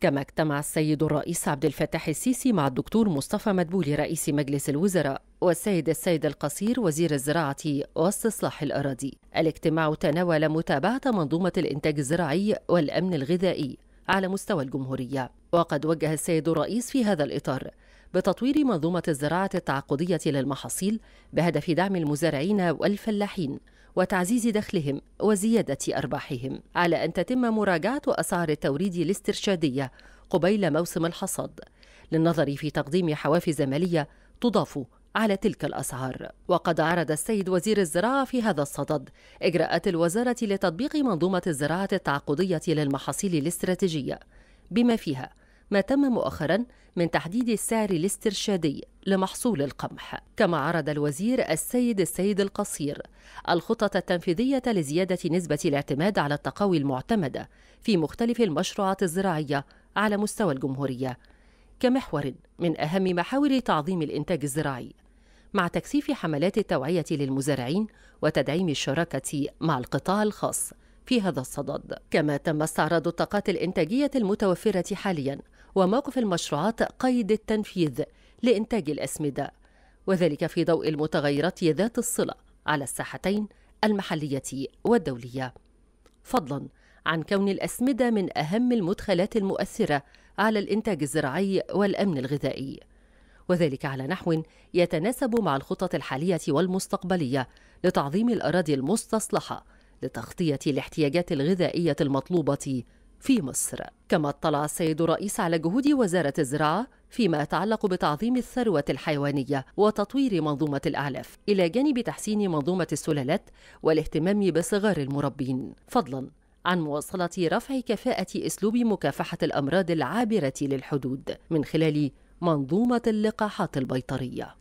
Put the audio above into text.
كما اجتمع السيد الرئيس عبد الفتاح السيسي مع الدكتور مصطفى مدبولي رئيس مجلس الوزراء والسيد السيد القصير وزير الزراعة واستصلاح الأراضي الاجتماع تناول متابعة منظومة الإنتاج الزراعي والأمن الغذائي على مستوى الجمهورية وقد وجه السيد الرئيس في هذا الإطار بتطوير منظومة الزراعة التعاقدية للمحاصيل بهدف دعم المزارعين والفلاحين وتعزيز دخلهم وزيادة أرباحهم على أن تتم مراجعة أسعار التوريد الاسترشادية قبيل موسم الحصاد للنظر في تقديم حوافز مالية تضاف على تلك الأسعار وقد عرض السيد وزير الزراعة في هذا الصدد إجراءات الوزارة لتطبيق منظومة الزراعة التعاقدية للمحاصيل الاستراتيجية بما فيها ما تم مؤخرا من تحديد السعر الاسترشادي لمحصول القمح كما عرض الوزير السيد السيد القصير الخطط التنفيذية لزيادة نسبة الاعتماد على التقاوي المعتمدة في مختلف المشروعات الزراعية على مستوى الجمهورية كمحور من أهم محاور تعظيم الإنتاج الزراعي مع تكثيف حملات التوعية للمزارعين وتدعيم الشراكة مع القطاع الخاص في هذا الصدد كما تم استعراض الطاقات الإنتاجية المتوفرة حالياً وموقف المشروعات قيد التنفيذ لإنتاج الأسمدة وذلك في ضوء المتغيرات ذات الصلة على الساحتين المحلية والدولية فضلا عن كون الأسمدة من أهم المدخلات المؤثرة على الإنتاج الزراعي والأمن الغذائي وذلك على نحو يتناسب مع الخطط الحالية والمستقبلية لتعظيم الأراضي المستصلحة لتغطية الاحتياجات الغذائية المطلوبة في مصر كما اطلع السيد الرئيس على جهود وزارة الزراعة فيما يتعلق بتعظيم الثروة الحيوانية وتطوير منظومة الأعلاف إلى جانب تحسين منظومة السلالات والاهتمام بصغار المربين فضلاً عن مواصلة رفع كفاءة أسلوب مكافحة الأمراض العابرة للحدود من خلال منظومة اللقاحات البيطرية